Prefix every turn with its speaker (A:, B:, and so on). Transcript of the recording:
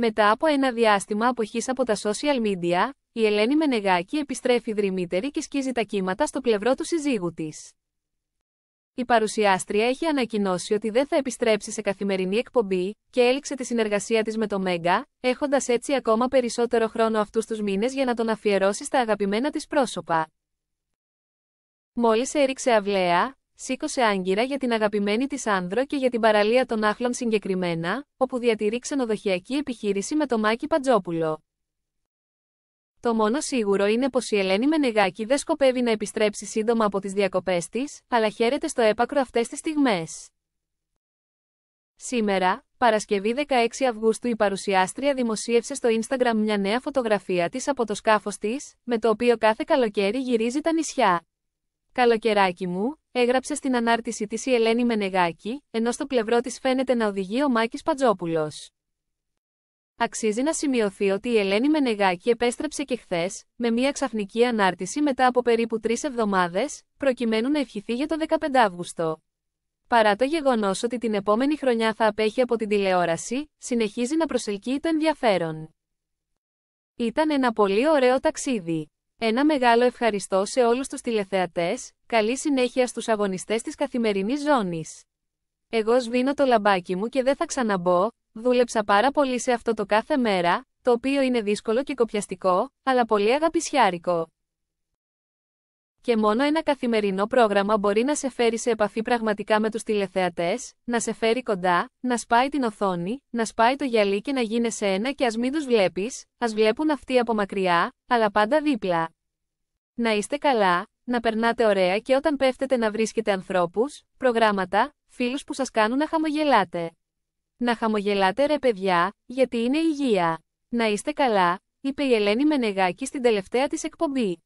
A: Μετά από ένα διάστημα αποχής από τα social media, η Ελένη Μενεγάκη επιστρέφει δρυμύτερη και σκίζει τα κύματα στο πλευρό του συζύγου της. Η παρουσιάστρια έχει ανακοινώσει ότι δεν θα επιστρέψει σε καθημερινή εκπομπή και έληξε τη συνεργασία της με το Μέγκα, έχοντας έτσι ακόμα περισσότερο χρόνο αυτούς τους μήνες για να τον αφιερώσει στα αγαπημένα της πρόσωπα. Μόλις έριξε αυλαία, σήκωσε άγκυρα για την αγαπημένη της Άνδρο και για την παραλία των Άχλων συγκεκριμένα, όπου διατηρεί ξενοδοχειακή επιχείρηση με το Μάκη Πατζόπουλο. Το μόνο σίγουρο είναι πως η Ελένη Μενεγάκη δεν σκοπεύει να επιστρέψει σύντομα από τις διακοπές της, αλλά χαίρεται στο έπακρο αυτές τις στιγμές. Σήμερα, Παρασκευή 16 Αυγούστου η παρουσιάστρια δημοσίευσε στο Instagram μια νέα φωτογραφία της από το σκάφος της, με το οποίο κάθε καλοκαίρι γυρίζει τα νησιά. Καλοκαιράκι μου, έγραψε στην ανάρτησή της η Ελένη Μενεγάκη, ενώ στο πλευρό της φαίνεται να οδηγεί ο Μάκης Πατζόπουλος. Αξίζει να σημειωθεί ότι η Ελένη Μενεγάκη επέστρεψε και χθες, με μια ξαφνική ανάρτηση μετά από περίπου τρεις εβδομάδες, προκειμένου να ευχηθεί για το 15 Αύγουστο. Παρά το γεγονός ότι την επόμενη χρονιά θα απέχει από την τηλεόραση, συνεχίζει να προσελκύει το ενδιαφέρον. Ήταν ένα πολύ ωραίο ταξίδι. Ένα μεγάλο ευχαριστώ σε όλους τους τηλεθεατές, Καλή συνέχεια στους αγωνιστές της καθημερινής ζώνης. Εγώ σβήνω το λαμπάκι μου και δεν θα ξαναμπώ, δούλεψα πάρα πολύ σε αυτό το κάθε μέρα, το οποίο είναι δύσκολο και κοπιαστικό, αλλά πολύ αγαπησιάρικο. Και μόνο ένα καθημερινό πρόγραμμα μπορεί να σε φέρει σε επαφή πραγματικά με τους τηλεθεατές, να σε φέρει κοντά, να σπάει την οθόνη, να σπάει το γυαλί και να γίνεσαι ένα και ας μην τους βλέπεις, ας βλέπουν αυτοί από μακριά, αλλά πάντα δίπλα. Να είστε καλά, να περνάτε ωραία και όταν πέφτετε να βρίσκετε ανθρώπους, προγράμματα, φίλους που σας κάνουν να χαμογελάτε. Να χαμογελάτε ρε παιδιά, γιατί είναι υγεία. Να είστε καλά, είπε η Ελένη Μενεγάκη στην τελευταία της εκπομπή.